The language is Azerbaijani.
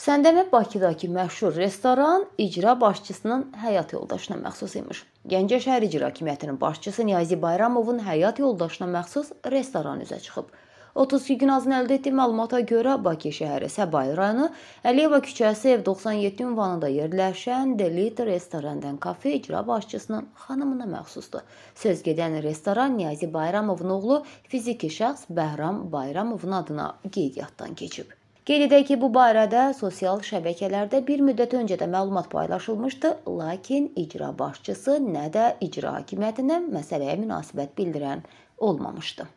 Səndəmə Bakıdakı məşhur restoran icra başçısının həyat yoldaşına məxsus imiş. Gəncə şəhər icra hakimiyyətinin başçısı Niyazi Bayramovun həyat yoldaşına məxsus restoran üzə çıxıb. 32 gün azın əldə etdiyi məlumata görə Bakı şəhəri Səbail rayonu Əliyeva küçəsi ev 97 ünvanında yerləşən Delite restoran və kafe icra başçısının xanımına məxsusdur. Söz gedən restoran Niyazi Bayramovun oğlu fiziki şəxs Bəhram Bayramovun adına qeydiyyatdan keçib. Qeyd edək ki, bu barədə sosial şəbəkələrdə bir müddət öncə də məlumat paylaşılmışdı, lakin icra başçısı nə də icra hakimiyyətinə məsələyə münasibət bildirən olmamışdı.